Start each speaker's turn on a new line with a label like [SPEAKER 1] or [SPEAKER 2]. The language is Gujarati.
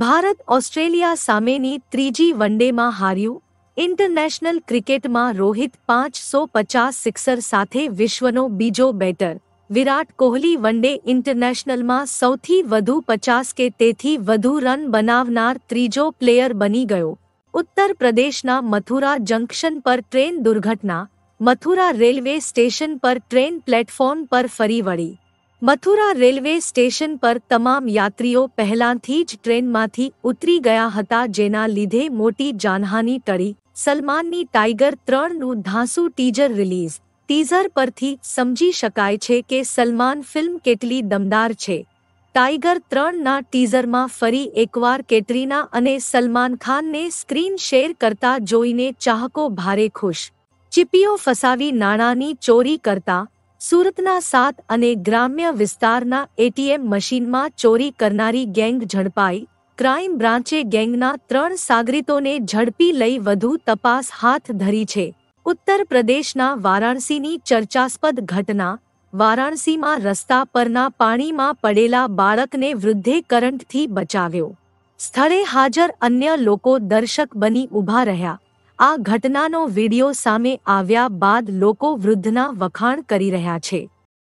[SPEAKER 1] ભારત ઓસ્ટ્રેલિયા સામેની ત્રીજી વનડેમાં હાર્યું ઇન્ટરનેશનલ ક્રિકેટમાં રોહિત પાંચસો પચાસ સિક્સર સાથે વિશ્વનો બીજો બેટર વિરાટ કોહલી વનડે ઇન્ટરનેશનલમાં સૌથી વધુ પચાસ કે તેથી વધુ રન બનાવનાર ત્રીજો પ્લેયર બની ગયો ઉત્તર પ્રદેશના મથુરા જંકશન પર ટ્રેન દુર્ઘટના મથુરા રેલવે સ્ટેશન પર ટ્રેન પ્લેટફોર્મ પર ફરી વળી મથુરા રેલવે સ્ટેશન પર તમામ યાત્રીઓ પહેલાંથી જ ટ્રેનમાંથી ઉતરી ગયા હતા જેના લીધે મોટી જાનહાની ટળી સલમાનની ટાઈગર ત્રણનું ધાંસુ ટીઝર રિલીઝ ટીઝર પરથી સમજી શકાય છે કે સલમાન ફિલ્મ કેટલી દમદાર છે ટાઈગર ત્રણના ટીઝરમાં ફરી એકવાર કેટરીના અને સલમાન ખાનને સ્ક્રીન શેર કરતા જોઈને ચાહકો ભારે ખુશ ચીપીઓ ફસાવી નાણાંની ચોરી કરતા સુરતના સાત અને ગ્રામ્ય વિસ્તારના એટીએમ મશીનમાં ચોરી કરનારી ગેંગ ઝડપાઈ ક્રાઇમ બ્રાન્ચે ગેંગના ત્રણ સાગરીતોને ઝડપી લઈ વધુ તપાસ હાથ ધરી છે ઉત્તર પ્રદેશના વારાણસીની ચર્ચાસ્પદ ઘટના વારાણસીમાં રસ્તા પરના પાણીમાં પડેલા બાળકને વૃદ્ધે કરંટથી બચાવ્યો સ્થળે હાજર અન્ય લોકો દર્શક બની ઊભા રહ્યા આ ઘટનાનો વીડિયો સામે આવ્યા બાદ લોકો વૃદ્ધના વખાણ કરી રહ્યા છે